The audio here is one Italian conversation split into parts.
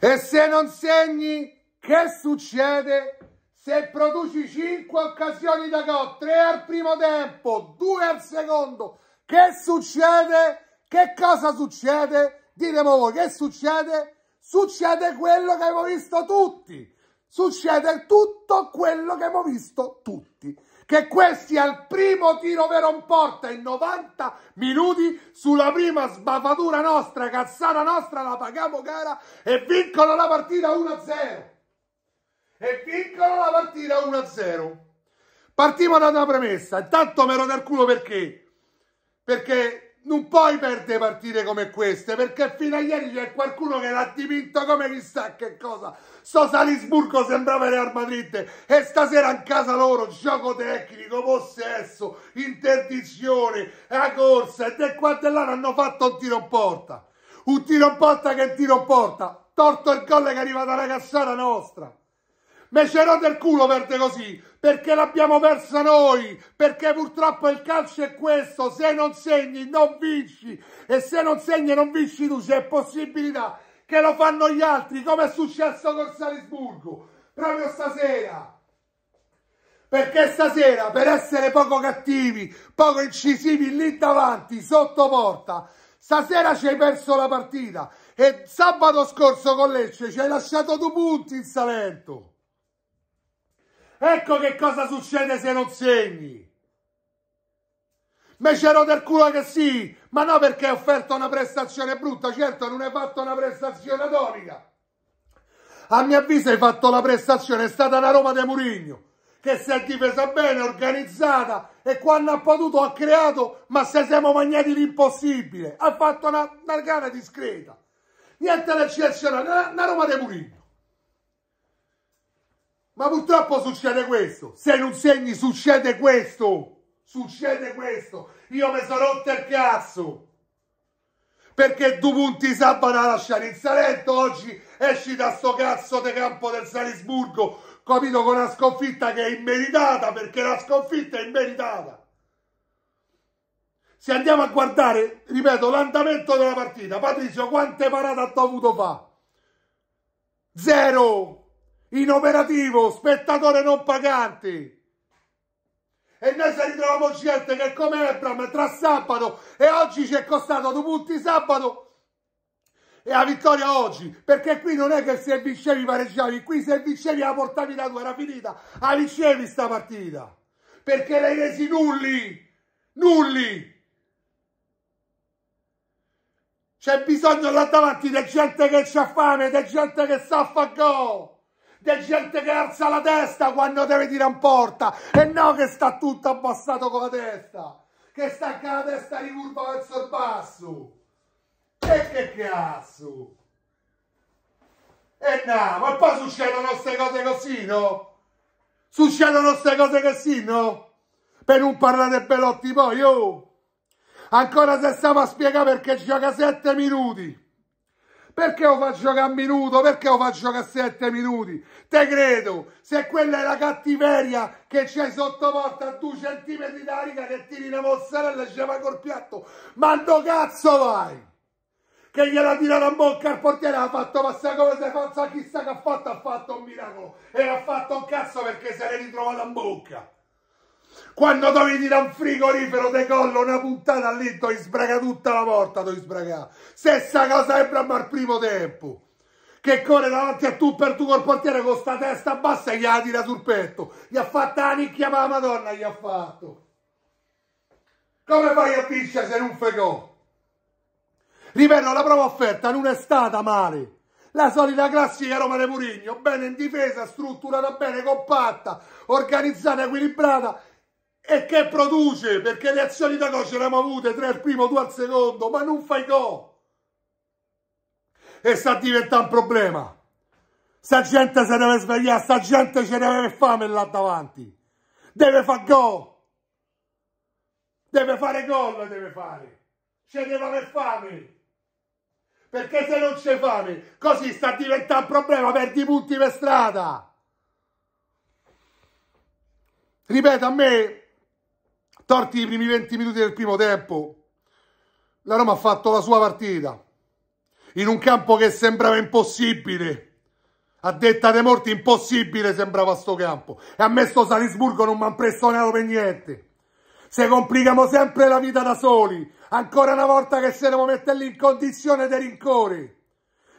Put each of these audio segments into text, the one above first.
E se non segni, che succede? Se produci 5 occasioni da gol, 3 al primo tempo, 2 al secondo, che succede? Che cosa succede? Ditemi voi, che succede? Succede quello che abbiamo visto tutti. Succede tutto quello che abbiamo visto tutti che questi al primo tiro vero in porta in 90 minuti sulla prima sbaffatura nostra, cazzata nostra, la paghiamo cara e vincono la partita 1-0. E vincono la partita 1-0. Partiamo da una premessa, intanto me lo dal culo perché? Perché non puoi perdere partite come queste perché fino a ieri c'è qualcuno che l'ha dipinto come chissà che cosa. Sto Salisburgo sembrava Real Madrid e stasera in casa loro gioco tecnico, possesso, interdizione, a corsa e del qua e là hanno fatto un tiro in porta. Un tiro in porta che è tiro in porta. Torto il gol che arriva dalla cassara nostra mecerate il culo verde così, perché l'abbiamo persa noi, perché purtroppo il calcio è questo, se non segni non vinci, e se non segni non vinci tu, c'è possibilità che lo fanno gli altri, come è successo con Salisburgo, proprio stasera. Perché stasera, per essere poco cattivi, poco incisivi lì davanti, sotto porta, stasera ci hai perso la partita e sabato scorso con Lecce ci hai lasciato due punti in Salento. Ecco che cosa succede se non segni. Me c'ero del culo che sì, ma no perché ho offerto una prestazione brutta, certo non hai fatto una prestazione atomica. A mio avviso hai fatto la prestazione, è stata la Roma de Murigno, che si è difesa bene, organizzata e quando ha potuto ha creato, ma se siamo magnati l'impossibile, ha fatto una, una gara discreta. Niente di eccezionale, una, una Roma de Murigno. Ma purtroppo succede questo. Se non segni succede questo. Succede questo. Io mi sono rotto il cazzo. Perché due punti sabato a lasciare in Salento. Oggi esci da sto cazzo di campo del Salisburgo. Capito con una sconfitta che è immeritata. Perché la sconfitta è immeritata. Se andiamo a guardare, ripeto, l'andamento della partita. Patrizio, quante parate ha dovuto fare? Zero inoperativo, spettatore non pagante. E noi se ritroviamo gente che come Ebram tra sabato e oggi ci è costato due punti sabato e la vittoria oggi, perché qui non è che se vincevi pareggiavi, qui se vincevi la portavi da due, era finita, la vincevi sta partita, perché l'hai resi nulli, nulli. C'è bisogno là davanti di gente che c'ha fame, di gente che sa fare gol di gente che alza la testa quando deve tirare in porta e no che sta tutto abbassato con la testa che sta con la testa di curva verso il basso e che cazzo e no ma poi succedono queste cose così no? succedono queste cose così no? per non parlare di Belotti poi oh ancora se stiamo a spiegare perché gioca 7 minuti perché lo faccio a minuto? Perché lo faccio a sette minuti? Te credo, se quella è la cattiveria che c'hai sotto a due centimetri da riga che tiri la mozzarella e ci va col piatto, ma dove cazzo vai! Che gliela tirano a bocca al portiere, ha fatto passare come se fosse chissà che ha fatto, ha fatto un miracolo e ha fatto un cazzo perché se l'è ritrovata a bocca. Quando dovevi da un frigorifero te collo una puntata lì, ti sbraga tutta la porta, ti sbraga. Stessa cosa sembra ma al primo tempo. Che corre davanti a tu per tu col portiere con sta testa bassa e gli ha tira sul petto. Gli ha fatta la nicchia ma la madonna gli ha fatto. Come fai a piscia se non fegò? Ripeto, la prova offerta non è stata male la solita classica Roma de Murigno, bene in difesa, strutturata bene, compatta, organizzata, equilibrata e che produce perché le azioni da coce le abbiamo avute tre al primo, due al secondo ma non fai co e sta diventando un problema sta gente se deve svegliare sta gente ce deve fame là davanti deve fare gol deve fare gol deve fare ce deve aver fame perché se non c'è fame così sta diventando un problema perdi punti per strada ripeto a me Torti i primi 20 minuti del primo tempo, la Roma ha fatto la sua partita in un campo che sembrava impossibile. A detta dei morti impossibile sembrava sto campo. E a me sto Salisburgo non mi ha impressionato per niente. Se complichiamo sempre la vita da soli, ancora una volta che se ne mettere in condizione di rincore.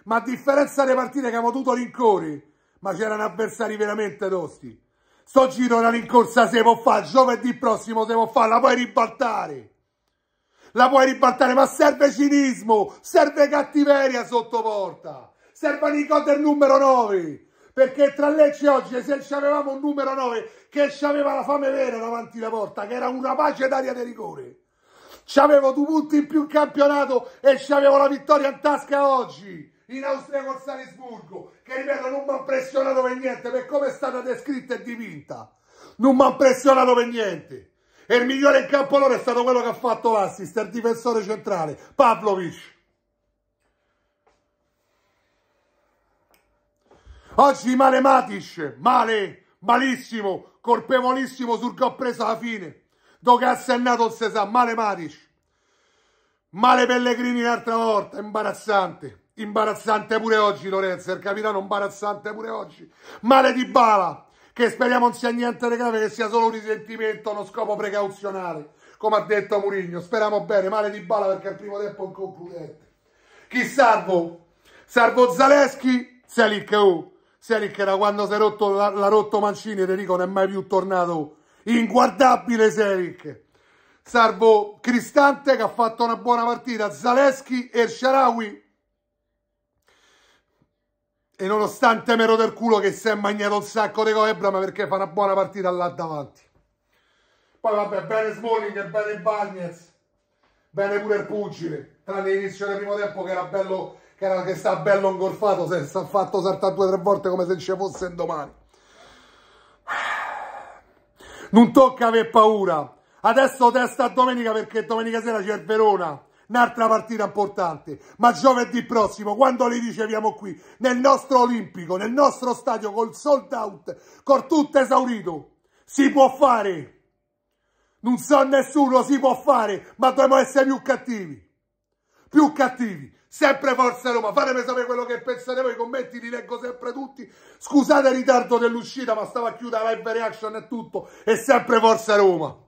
Ma a differenza delle partite che abbiamo avuto rincore, ma c'erano avversari veramente tosti. Sto giro una rincorsa se può fare, giovedì prossimo se può fare, la puoi ribaltare. La puoi ribaltare, ma serve cinismo, serve cattiveria sotto porta. Serve Nicoter numero 9. Perché tra Lecce oggi, se ci avevamo un numero 9 che ci aveva la fame vera davanti la porta, che era una pace d'aria di rigore, ci avevo due punti in più in campionato e ci avevo la vittoria in tasca oggi in Austria con Salisburgo, che ripeto non mi ha impressionato per niente per come è stata descritta e dipinta. Non mi ha impressionato per niente. E il migliore in campo loro è stato quello che ha fatto l'assist, il difensore centrale, Pavlovic. Oggi male Matic, male, malissimo, colpevolissimo sul gol preso alla fine. Do cazzo è nato il Sesà, male Matic. Male Pellegrini l'altra volta, imbarazzante. Imbarazzante pure oggi Lorenzo, il capitano imbarazzante pure oggi. Male di Bala, che speriamo non sia niente di grave, che sia solo un risentimento, uno scopo precauzionale, come ha detto Murigno. Speriamo bene, male di Bala perché è il primo tempo inconcludente. Chi salvo? Salvo Zaleschi, Selic, oh. Selic da quando si è rotto, l'ha rotto Mancini, Enrico non è mai più tornato inguardabile Seric salvo Cristante che ha fatto una buona partita Zaleschi e Sharawi e nonostante mero del culo che si è mangiato un sacco di cobra ma perché fa una buona partita là davanti poi vabbè bene Smalling e bene Bagnez bene pure il pugile tranne l'inizio del primo tempo che era bello che, era, che sta bello ingolfato si è fatto saltare due o tre volte come se ci fosse domani non tocca aver paura. Adesso testa a domenica perché domenica sera c'è il Verona, un'altra partita importante. Ma giovedì prossimo, quando li riceviamo qui, nel nostro Olimpico, nel nostro stadio, col sold out, col tutto esaurito, si può fare. Non so nessuno, si può fare, ma dobbiamo essere più cattivi. Più cattivi sempre Forza Roma, fatemi sapere quello che pensate voi, i commenti li leggo sempre tutti, scusate il ritardo dell'uscita ma stava a chiudere live reaction e tutto, e sempre Forza Roma!